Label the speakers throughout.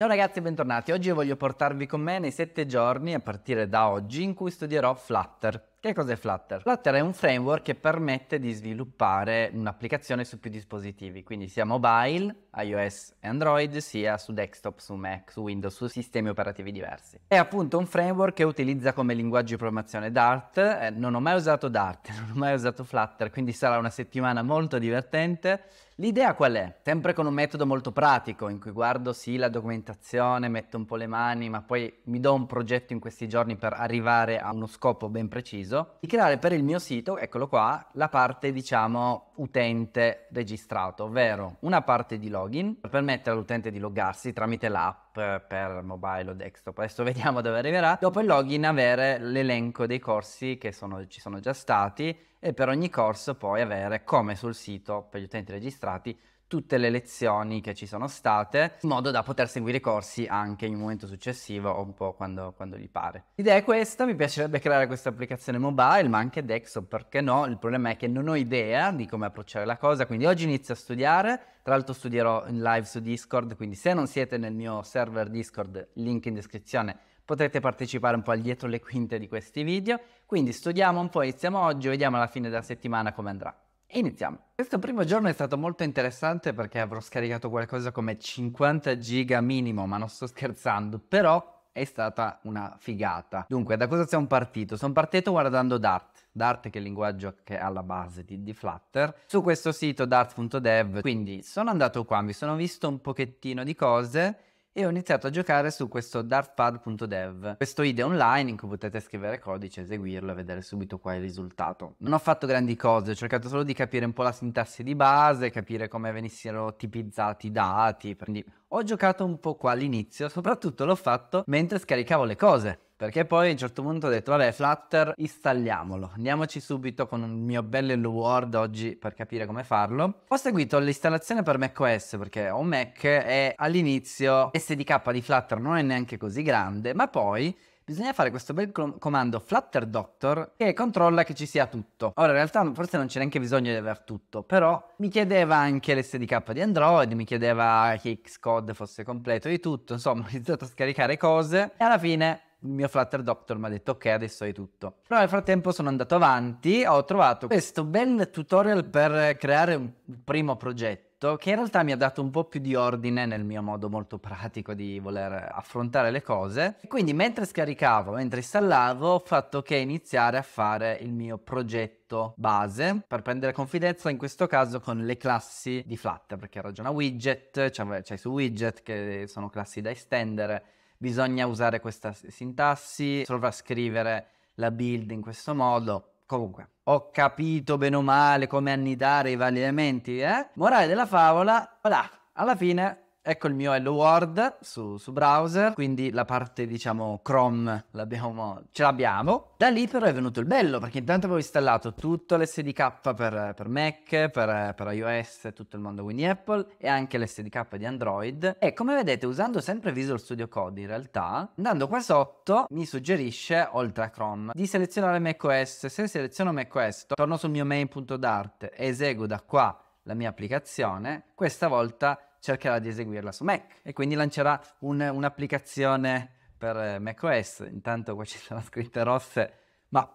Speaker 1: Ciao ragazzi e bentornati, oggi voglio portarvi con me nei 7 giorni a partire da oggi in cui studierò Flutter. Che cos'è Flutter? Flutter è un framework che permette di sviluppare un'applicazione su più dispositivi, quindi sia mobile, iOS e Android, sia su desktop, su Mac, su Windows, su sistemi operativi diversi. È appunto un framework che utilizza come linguaggio di programmazione Dart, eh, non ho mai usato Dart, non ho mai usato Flutter, quindi sarà una settimana molto divertente. L'idea qual è? Sempre con un metodo molto pratico in cui guardo sì la documentazione, metto un po' le mani, ma poi mi do un progetto in questi giorni per arrivare a uno scopo ben preciso deciso di creare per il mio sito, eccolo qua, la parte diciamo utente registrato, ovvero una parte di login per permettere all'utente di loggarsi tramite l'app per mobile o desktop, adesso vediamo dove arriverà, dopo il login avere l'elenco dei corsi che sono, ci sono già stati e per ogni corso poi avere come sul sito per gli utenti registrati tutte le lezioni che ci sono state, in modo da poter seguire i corsi anche in un momento successivo o un po' quando, quando gli pare. L'idea è questa, mi piacerebbe creare questa applicazione mobile, ma anche Dexo, perché no? Il problema è che non ho idea di come approcciare la cosa, quindi oggi inizio a studiare, tra l'altro studierò in live su Discord, quindi se non siete nel mio server Discord, link in descrizione, potrete partecipare un po' al dietro le quinte di questi video. Quindi studiamo un po', iniziamo oggi, vediamo alla fine della settimana come andrà. Iniziamo. Questo primo giorno è stato molto interessante perché avrò scaricato qualcosa come 50 giga minimo, ma non sto scherzando, però è stata una figata. Dunque, da cosa siamo partito? Sono partito guardando Dart. Dart che è il linguaggio che è alla base di, di Flutter. Su questo sito dart.dev, quindi sono andato qua, mi sono visto un pochettino di cose e ho iniziato a giocare su questo darkpad.dev, questo IDE online in cui potete scrivere codice, eseguirlo e vedere subito qua il risultato. Non ho fatto grandi cose, ho cercato solo di capire un po' la sintassi di base, capire come venissero tipizzati i dati, quindi ho giocato un po' qua all'inizio, soprattutto l'ho fatto mentre scaricavo le cose. Perché poi a un certo punto ho detto, vabbè, Flutter, installiamolo. Andiamoci subito con il mio bello world oggi per capire come farlo. Ho seguito l'installazione per macOS perché ho un Mac e all'inizio SDK di Flutter non è neanche così grande, ma poi bisogna fare questo bel comando flutter doctor che controlla che ci sia tutto. Ora in realtà forse non c'è neanche bisogno di aver tutto, però mi chiedeva anche l'SDK di Android, mi chiedeva che Xcode fosse completo di tutto, insomma ho iniziato a scaricare cose e alla fine il mio Flutter Doctor mi ha detto ok adesso hai tutto però nel frattempo sono andato avanti ho trovato questo bel tutorial per creare un primo progetto che in realtà mi ha dato un po' più di ordine nel mio modo molto pratico di voler affrontare le cose. E quindi mentre scaricavo, mentre installavo, ho fatto che iniziare a fare il mio progetto base per prendere confidenza in questo caso con le classi di Flutter perché ragiona widget, cioè, c'hai su widget che sono classi da estendere bisogna usare questa sintassi, sovrascrivere la build in questo modo. Comunque, ho capito bene o male come annidare i vari elementi, eh? Morale della favola, voilà, alla fine Ecco il mio Hello World su, su, browser, quindi la parte diciamo Chrome ce l'abbiamo. Da lì però è venuto il bello perché intanto avevo installato tutto l'SDK per, per Mac, per, per, iOS, tutto il mondo quindi Apple e anche l'SDK di Android e come vedete usando sempre Visual Studio Code in realtà, andando qua sotto mi suggerisce oltre a Chrome di selezionare macOS, se seleziono macOS torno sul mio main.dart e eseguo da qua la mia applicazione, questa volta cercherà di eseguirla su Mac e quindi lancerà un, un'applicazione per eh, macOS. Intanto qua ci sono scritte rosse, ma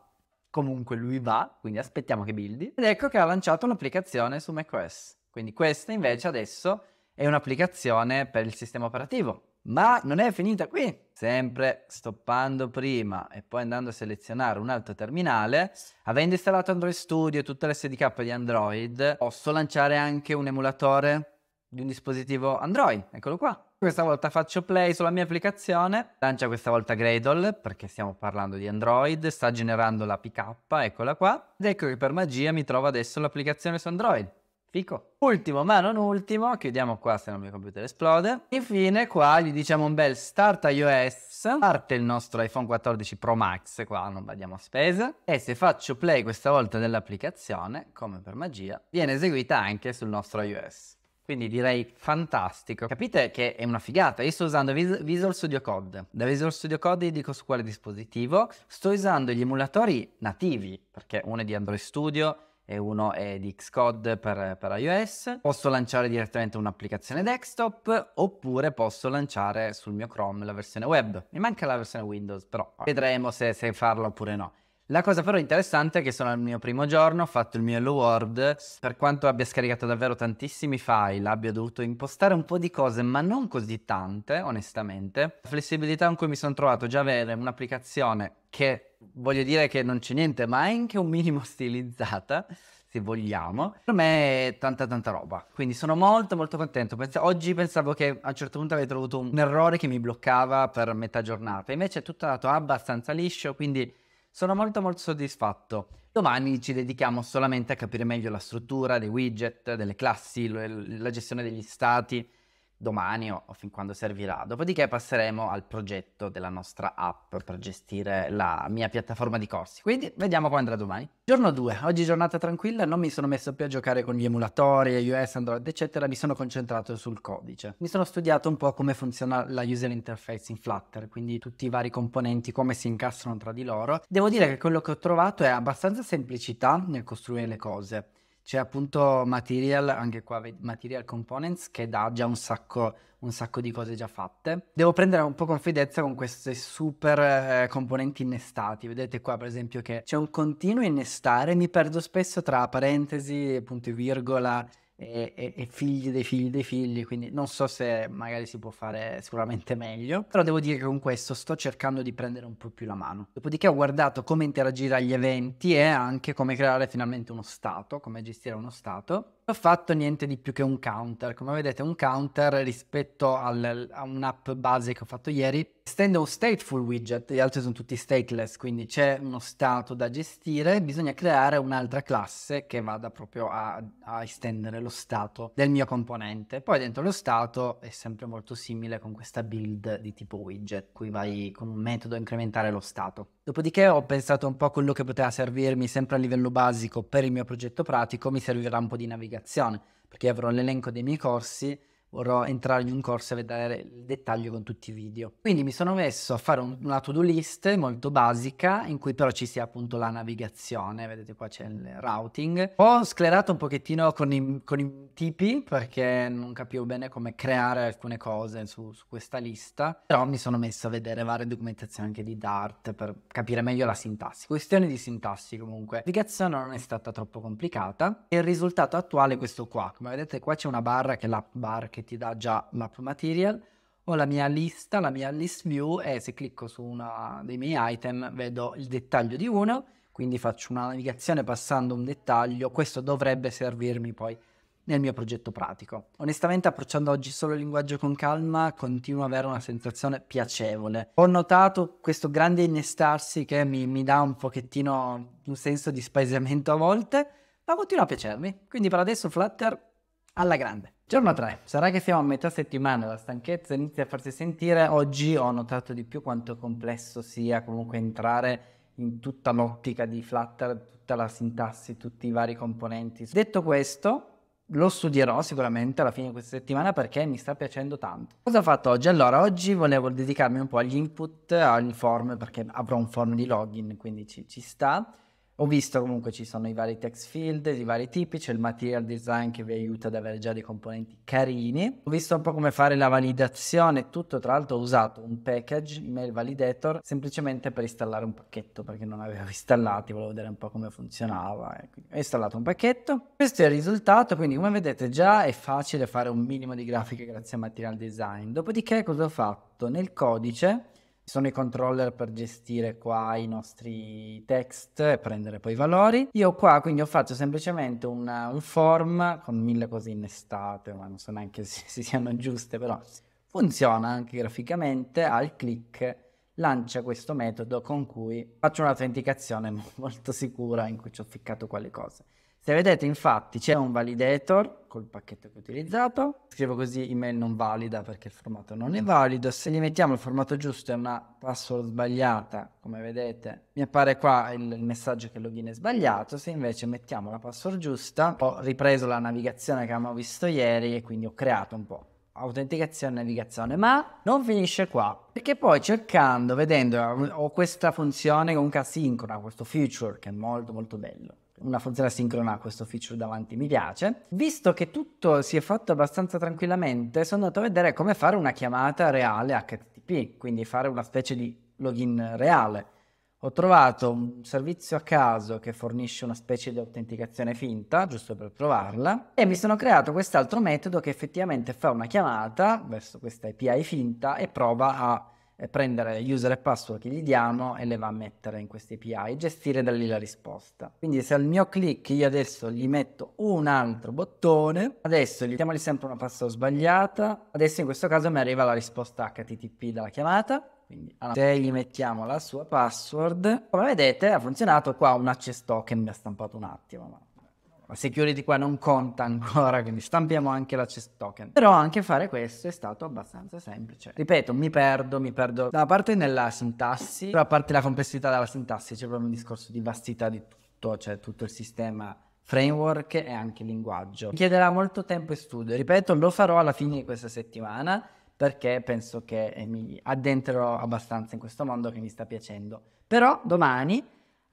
Speaker 1: comunque lui va, quindi aspettiamo che buildi. Ed ecco che ha lanciato un'applicazione su macOS. Quindi questa invece adesso è un'applicazione per il sistema operativo. Ma non è finita qui. Sempre stoppando prima e poi andando a selezionare un altro terminale, avendo installato Android Studio e tutte le SDK di Android, posso lanciare anche un emulatore di un dispositivo Android. Eccolo qua. Questa volta faccio play sulla mia applicazione, lancia questa volta Gradle perché stiamo parlando di Android, sta generando la PK, eccola qua, ed ecco che per magia mi trovo adesso l'applicazione su Android. Fico. Ultimo ma non ultimo, chiudiamo qua se no il mio computer esplode. Infine qua gli diciamo un bel start iOS, parte il nostro iPhone 14 Pro Max, qua non badiamo a spese, e se faccio play questa volta dell'applicazione, come per magia, viene eseguita anche sul nostro iOS. Quindi direi fantastico. Capite che è una figata. Io sto usando Vis- Visual Studio Code. Da Visual Studio Code dico su quale dispositivo. Sto usando gli emulatori nativi, perché uno è di Android Studio e uno è di Xcode per, per iOS. Posso lanciare direttamente un'applicazione desktop oppure posso lanciare sul mio Chrome la versione web. Mi manca la versione Windows, però vedremo se, se farlo oppure no. La cosa però interessante è che sono al mio primo giorno, ho fatto il mio Hello World, per quanto abbia scaricato davvero tantissimi file, abbia dovuto impostare un po' di cose, ma non così tante, onestamente. La flessibilità con cui mi sono trovato già avere un'applicazione che voglio dire che non c'è niente, ma è anche un minimo stilizzata, se vogliamo. Per me è tanta tanta roba, quindi sono molto molto contento. Pens- oggi pensavo che a un certo punto avrei trovato un errore che mi bloccava per metà giornata, invece è tutto andato abbastanza liscio, quindi sono molto molto soddisfatto. Domani ci dedichiamo solamente a capire meglio la struttura dei widget, delle classi, la gestione degli stati, domani o, fin quando servirà. Dopodiché passeremo al progetto della nostra app per gestire la mia piattaforma di corsi. Quindi vediamo come andrà domani. Giorno 2, oggi giornata tranquilla, non mi sono messo più a giocare con gli emulatori, iOS, Android, eccetera, mi sono concentrato sul codice. Mi sono studiato un po' come funziona la user interface in Flutter, quindi tutti i vari componenti, come si incastrano tra di loro. Devo dire che quello che ho trovato è abbastanza semplicità nel costruire le cose c'è appunto Material, anche qua Material Components, che dà già un sacco, un sacco di cose già fatte. Devo prendere un po' confidenza con queste super eh, componenti innestati. Vedete qua per esempio che c'è un continuo innestare, mi perdo spesso tra parentesi, punto e virgola, e, e, e, figli dei figli dei figli, quindi non so se magari si può fare sicuramente meglio, però devo dire che con questo sto cercando di prendere un po' più la mano. Dopodiché ho guardato come interagire agli eventi e anche come creare finalmente uno stato, come gestire uno stato ho fatto niente di più che un counter. Come vedete, un counter rispetto al, a un'app base che ho fatto ieri. Estende un stateful widget, gli altri sono tutti stateless, quindi c'è uno stato da gestire. Bisogna creare un'altra classe che vada proprio a, a estendere lo stato del mio componente. Poi dentro lo stato è sempre molto simile con questa build di tipo widget. Qui vai con un metodo a incrementare lo stato. Dopodiché ho pensato un po' a quello che poteva servirmi sempre a livello basico per il mio progetto pratico. Mi servirà un po' di navigazione applicazione, perché avrò l'elenco dei miei corsi vorrò entrare in un corso e vedere il dettaglio con tutti i video. Quindi mi sono messo a fare un, una to-do list molto basica in cui però ci sia appunto la navigazione, vedete qua c'è il routing. Ho sclerato un pochettino con i, con i tipi perché non capivo bene come creare alcune cose su, su questa lista, però mi sono messo a vedere varie documentazioni anche di Dart per capire meglio la sintassi. Questione di sintassi comunque, la navigazione non è stata troppo complicata e il risultato attuale è questo qua. Come vedete qua c'è una barra che è la barra che che ti dà già Map Material, ho la mia lista, la mia list view e se clicco su uno dei miei item vedo il dettaglio di uno, quindi faccio una navigazione passando un dettaglio, questo dovrebbe servirmi poi nel mio progetto pratico. Onestamente approcciando oggi solo il linguaggio con calma continuo ad avere una sensazione piacevole. Ho notato questo grande innestarsi che mi, mi dà un pochettino un senso di spaesamento a volte, ma continua a piacermi. Quindi per adesso Flutter alla grande. Giorno 3. Sarà che siamo a metà settimana, la stanchezza inizia a farsi sentire. Oggi ho notato di più quanto complesso sia comunque entrare in tutta l'ottica di Flutter, tutta la sintassi, tutti i vari componenti. Detto questo, lo studierò sicuramente alla fine di questa settimana perché mi sta piacendo tanto. Cosa ho fatto oggi? Allora, oggi volevo dedicarmi un po' agli input, al form, perché avrò un form di login, quindi ci, ci sta. Ho visto comunque ci sono i vari text field, di vari tipi, c'è il material design che vi aiuta ad avere già dei componenti carini. Ho visto un po' come fare la validazione, tutto tra l'altro ho usato un package, email validator, semplicemente per installare un pacchetto perché non avevo installati, volevo vedere un po' come funzionava. Eh, ho installato un pacchetto, questo è il risultato, quindi come vedete già è facile fare un minimo di grafiche grazie a material design. Dopodiché cosa ho fatto? Nel codice ci sono i controller per gestire qua i nostri text e prendere poi i valori. Io qua quindi ho fatto semplicemente una, un form con mille cose innestate, ma non so neanche se, se siano giuste, però funziona anche graficamente, al click lancia questo metodo con cui faccio un'autenticazione molto sicura in cui ci ho ficcato quelle cose. Se vedete infatti c'è un validator col pacchetto che ho utilizzato, scrivo così email non valida perché il formato non è valido, se gli mettiamo il formato giusto e una password sbagliata, come vedete mi appare qua il, messaggio che il login è sbagliato, se invece mettiamo la password giusta ho ripreso la navigazione che abbiamo visto ieri e quindi ho creato un po' autenticazione e navigazione, ma non finisce qua, perché poi cercando, vedendo, ho questa funzione comunque asincrona, questo feature che è molto molto bello una funzione asincrona, questo feature davanti mi piace. Visto che tutto si è fatto abbastanza tranquillamente, sono andato a vedere come fare una chiamata reale HTTP, quindi fare una specie di login reale. Ho trovato un servizio a caso che fornisce una specie di autenticazione finta, giusto per provarla, e mi sono creato quest'altro metodo che effettivamente fa una chiamata verso questa API finta e prova a eh, prendere user e password che gli diamo e le va a mettere in questa API e gestire da lì la risposta. Quindi se al mio click io adesso gli metto un altro bottone, adesso gli diamogli sempre una password sbagliata, adesso in questo caso mi arriva la risposta HTTP dalla chiamata, quindi se gli mettiamo la sua password, come vedete ha funzionato qua un access token mi ha stampato un attimo, ma la security qua non conta ancora, quindi stampiamo anche la chest token. Però anche fare questo è stato abbastanza semplice. Ripeto, mi perdo, mi perdo da parte nella sintassi, però a parte la complessità della sintassi c'è proprio un discorso di vastità di tutto, cioè tutto il sistema framework e anche linguaggio. Mi chiederà molto tempo e studio, ripeto, lo farò alla fine di questa settimana perché penso che mi addentrerò abbastanza in questo mondo che mi sta piacendo. Però domani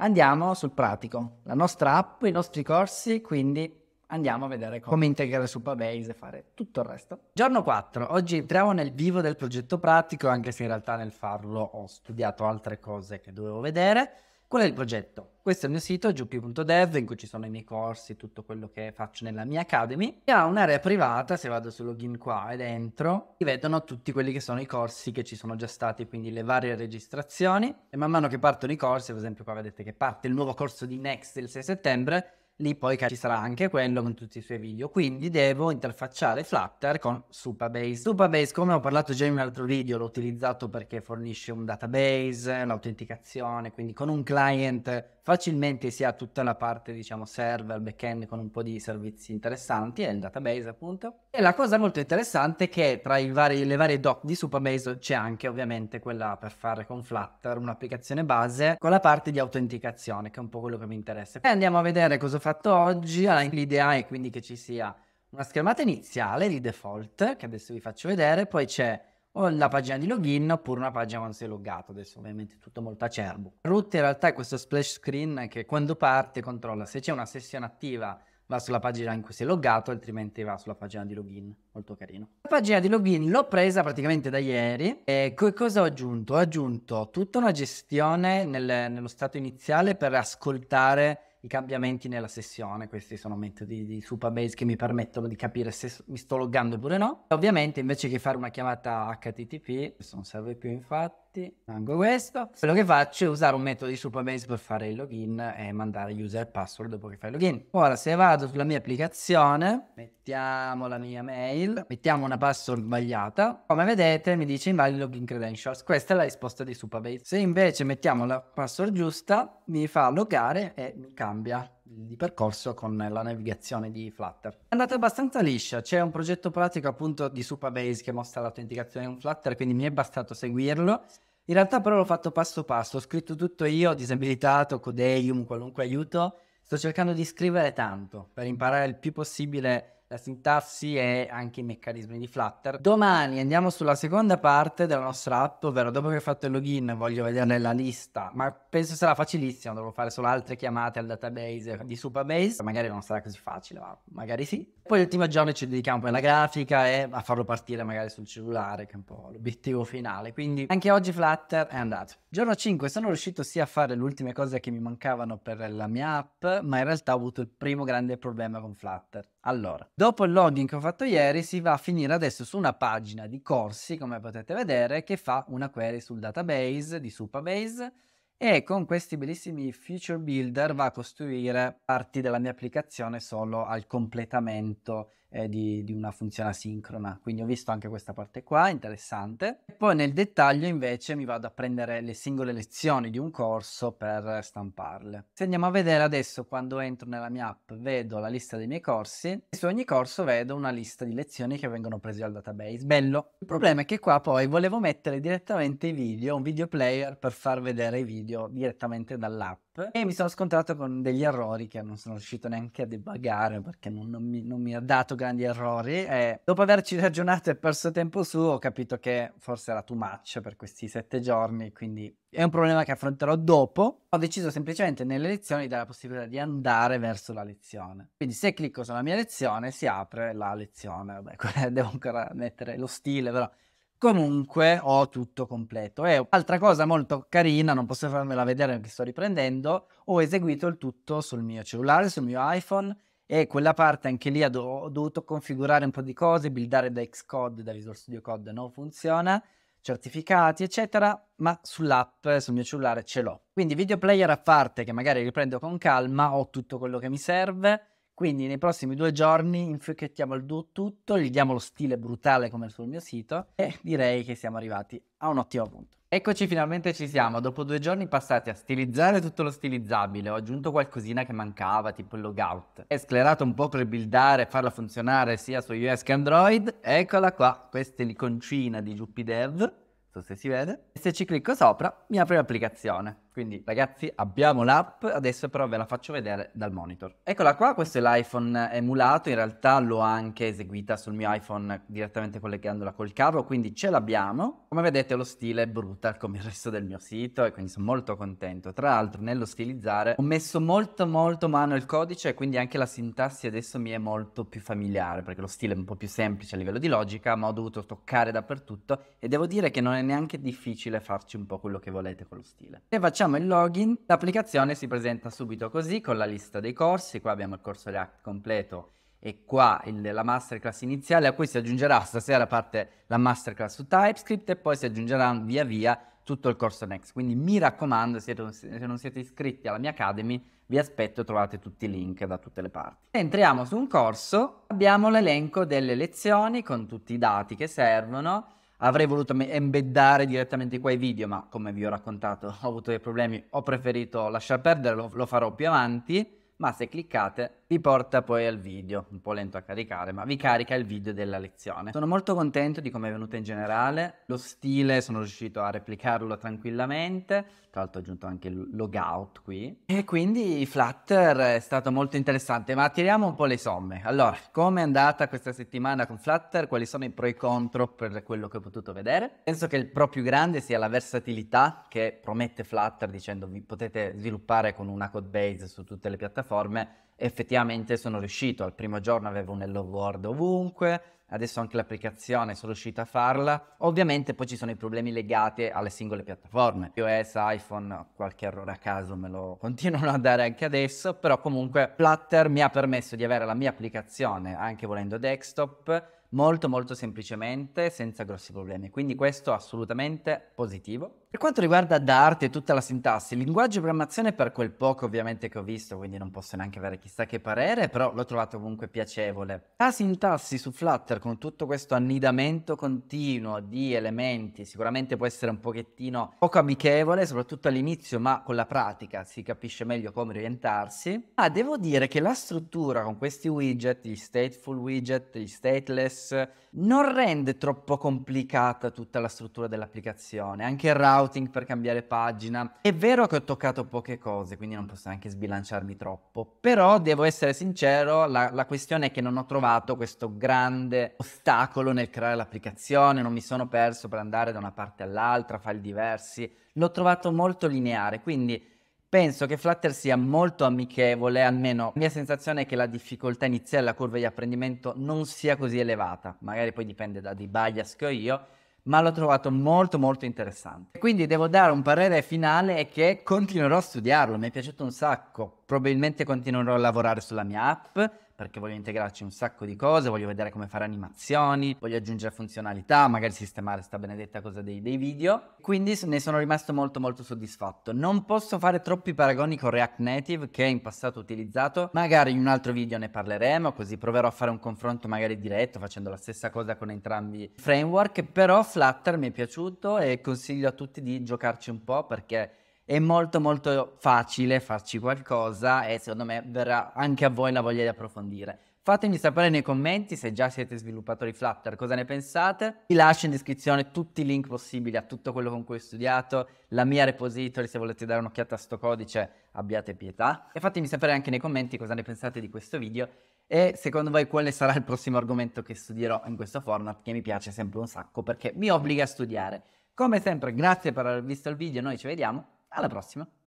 Speaker 1: Andiamo sul pratico, la nostra app, i nostri corsi, quindi andiamo a vedere come integrare su Supabase e fare tutto il resto. Giorno 4, oggi entriamo nel vivo del progetto pratico, anche se in realtà nel farlo ho studiato altre cose che dovevo vedere. Qual è il progetto? Questo è il mio sito giuppi.dev in cui ci sono i miei corsi, tutto quello che faccio nella mia academy. E ha un'area privata, se vado su login qua e dentro, si vedono tutti quelli che sono i corsi che ci sono già stati, quindi le varie registrazioni. E man mano che partono i corsi, per esempio qua vedete che parte il nuovo corso di Next il 6 settembre, lì poi ci sarà anche quello con tutti i suoi video. Quindi devo interfacciare Flutter con Supabase. Supabase, come ho parlato già in un altro video, l'ho utilizzato perché fornisce un database, l'autenticazione, quindi con un client facilmente si ha tutta la parte, diciamo, server, backend con un po' di servizi interessanti, e il database appunto. E la cosa molto interessante è che tra vari, le varie doc di Superbase c'è anche ovviamente quella per fare con Flutter un'applicazione base con la parte di autenticazione, che è un po' quello che mi interessa. E andiamo a vedere cosa ho fatto oggi. l'idea è quindi che ci sia una schermata iniziale di default, che adesso vi faccio vedere, poi c'è o la pagina di login oppure una pagina quando sei loggato, adesso ovviamente è tutto molto acerbo. Root in realtà è questo splash screen che quando parte controlla se c'è una sessione attiva va sulla pagina in cui sei loggato, altrimenti va sulla pagina di login, molto carino. La pagina di login l'ho presa praticamente da ieri e co- cosa ho aggiunto? Ho aggiunto tutta una gestione nel, nello stato iniziale per ascoltare i cambiamenti nella sessione, questi sono metodi di Supabase che mi permettono di capire se mi sto loggando oppure no. Ovviamente invece che fare una chiamata HTTP, questo non serve più infatti, effetti manco questo. Quello che faccio è usare un metodo di Superbase per fare il login e mandare user e password dopo che fai il login. Ora se vado sulla mia applicazione, mettiamo la mia mail, mettiamo una password sbagliata, come vedete mi dice invalid login credentials. Questa è la risposta di Superbase. Se invece mettiamo la password giusta, mi fa logare e mi cambia di percorso con la navigazione di Flutter. È andata abbastanza liscia, c'è un progetto pratico appunto di Supabase che mostra l'autenticazione in Flutter, quindi mi è bastato seguirlo. In realtà però l'ho fatto passo passo, ho scritto tutto io, disabilitato, Codeium, qualunque aiuto. Sto cercando di scrivere tanto per imparare il più possibile la sintassi e anche i meccanismi di Flutter. Domani andiamo sulla seconda parte della nostra app, ovvero dopo che ho fatto il login voglio vederne la lista, ma penso sarà facilissimo, dovrò fare solo altre chiamate al database di Supabase, magari non sarà così facile, ma magari sì. Poi l'ultimo giorno ci dedichiamo poi alla grafica e a farlo partire magari sul cellulare, che è un po' l'obiettivo finale, quindi anche oggi Flutter è andato. Giorno 5 sono riuscito sia a fare le ultime cose che mi mancavano per la mia app, ma in realtà ho avuto il primo grande problema con Flutter. Allora, dopo il login che ho fatto ieri, si va a finire adesso su una pagina di corsi, come potete vedere, che fa una query sul database di Supabase e con questi bellissimi feature builder va a costruire parti della mia applicazione solo al completamento eh, di, di, una funzione asincrona. Quindi ho visto anche questa parte qua, interessante. E poi nel dettaglio invece mi vado a prendere le singole lezioni di un corso per stamparle. Se andiamo a vedere adesso quando entro nella mia app vedo la lista dei miei corsi e su ogni corso vedo una lista di lezioni che vengono prese dal database. Bello. Il problema è che qua poi volevo mettere direttamente i video, un video player per far vedere i video direttamente dall'app e mi sono scontrato con degli errori che non sono riuscito neanche a debuggare perché non, non, mi, non mi ha dato grandi errori e dopo averci ragionato e perso tempo su ho capito che forse era too much per questi sette giorni, quindi è un problema che affronterò dopo. Ho deciso semplicemente nelle lezioni della possibilità di andare verso la lezione. Quindi se clicco sulla mia lezione si apre la lezione, vabbè devo ancora mettere lo stile però comunque ho tutto completo. E altra cosa molto carina, non posso farmela vedere che sto riprendendo, ho eseguito il tutto sul mio cellulare, sul mio iPhone e quella parte anche lì ho, dovuto configurare un po' di cose, buildare da Xcode, da Visual Studio Code non funziona, certificati eccetera, ma sull'app, sul mio cellulare ce l'ho. Quindi video player a parte che magari riprendo con calma, ho tutto quello che mi serve, quindi nei prossimi due giorni infiocchettiamo il duo tutto, gli diamo lo stile brutale come sul mio sito e direi che siamo arrivati a un ottimo punto. Eccoci, finalmente ci siamo. Dopo due giorni passati a stilizzare tutto lo stilizzabile, ho aggiunto qualcosina che mancava, tipo il logout. e sclerato un po' per buildare e farla funzionare sia su iOS che Android. Eccola qua, questa è l'iconcina di JuppyDev, non so se si vede. E se ci clicco sopra, mi apre l'applicazione. Quindi ragazzi abbiamo l'app, adesso però ve la faccio vedere dal monitor. Eccola qua, questo è l'iPhone emulato, in realtà l'ho anche eseguita sul mio iPhone direttamente collegandola col cavo, quindi ce l'abbiamo. Come vedete lo stile è brutal come il resto del mio sito e quindi sono molto contento. Tra l'altro nello stilizzare ho messo molto molto mano il codice e quindi anche la sintassi adesso mi è molto più familiare perché lo stile è un po' più semplice a livello di logica, ma ho dovuto toccare dappertutto e devo dire che non è neanche difficile farci un po' quello che volete con lo stile. Se Facciamo il login, l'applicazione si presenta subito così con la lista dei corsi, qua abbiamo il corso React completo e qua il, la masterclass iniziale a cui si aggiungerà stasera parte la masterclass su TypeScript e poi si aggiungerà via via tutto il corso Next. Quindi mi raccomando, siete, se non siete iscritti alla mia Academy, vi aspetto, trovate tutti i link da tutte le parti. Entriamo su un corso, abbiamo l'elenco delle lezioni con tutti i dati che servono, Avrei voluto embeddare direttamente qua i video, ma come vi ho raccontato ho avuto dei problemi, ho preferito lasciar perdere, lo, lo farò più avanti, ma se cliccate vi porta poi al video, un po' lento a caricare, ma vi carica il video della lezione. Sono molto contento di come è venuta in generale, lo stile sono riuscito a replicarlo tranquillamente, tra l'altro ho aggiunto anche il logout qui, e quindi Flutter è stato molto interessante, ma tiriamo un po' le somme. Allora, come è andata questa settimana con Flutter? Quali sono i pro e i contro per quello che ho potuto vedere? Penso che il pro più grande sia la versatilità che promette Flutter dicendo vi potete sviluppare con una code base su tutte le piattaforme, effettivamente effettivamente sono riuscito. Al primo giorno avevo un hello world ovunque, adesso anche l'applicazione sono riuscito a farla. Ovviamente poi ci sono i problemi legati alle singole piattaforme. iOS, iPhone, qualche errore a caso me lo continuano a dare anche adesso, però comunque Flutter mi ha permesso di avere la mia applicazione anche volendo desktop molto molto semplicemente senza grossi problemi quindi questo assolutamente positivo per quanto riguarda Dart e tutta la sintassi, il linguaggio di programmazione per quel poco ovviamente che ho visto, quindi non posso neanche avere chissà che parere, però l'ho trovato comunque piacevole. La sintassi su Flutter con tutto questo annidamento continuo di elementi sicuramente può essere un pochettino poco amichevole, soprattutto all'inizio, ma con la pratica si capisce meglio come orientarsi. Ma ah, devo dire che la struttura con questi widget, gli stateful widget, gli stateless, non rende troppo complicata tutta la struttura dell'applicazione, anche il route scouting per cambiare pagina. È vero che ho toccato poche cose, quindi non posso neanche sbilanciarmi troppo, però devo essere sincero, la, la questione è che non ho trovato questo grande ostacolo nel creare l'applicazione, non mi sono perso per andare da una parte all'altra, file diversi, l'ho trovato molto lineare, quindi penso che Flutter sia molto amichevole, almeno la mia sensazione è che la difficoltà iniziale, la curva di apprendimento non sia così elevata, magari poi dipende da dei bias che ho io, ma l'ho trovato molto molto interessante. Quindi devo dare un parere finale che continuerò a studiarlo, mi è piaciuto un sacco, probabilmente continuerò a lavorare sulla mia app, perché voglio integrarci un sacco di cose, voglio vedere come fare animazioni, voglio aggiungere funzionalità, magari sistemare sta benedetta cosa dei, dei video. Quindi ne sono rimasto molto molto soddisfatto. Non posso fare troppi paragoni con React Native che in passato ho utilizzato, magari in un altro video ne parleremo, così proverò a fare un confronto magari diretto facendo la stessa cosa con entrambi i framework, però Flutter mi è piaciuto e consiglio a tutti di giocarci un po' perché è molto molto facile farci qualcosa e secondo me verrà anche a voi la voglia di approfondire. Fatemi sapere nei commenti se già siete sviluppatori Flutter, cosa ne pensate. Vi lascio in descrizione tutti i link possibili a tutto quello con cui ho studiato, la mia repository se volete dare un'occhiata a sto codice abbiate pietà. E fatemi sapere anche nei commenti cosa ne pensate di questo video e secondo voi quale sarà il prossimo argomento che studierò in questo format che mi piace sempre un sacco perché mi obbliga a studiare. Come sempre grazie per aver visto il video, noi ci vediamo alla prossima!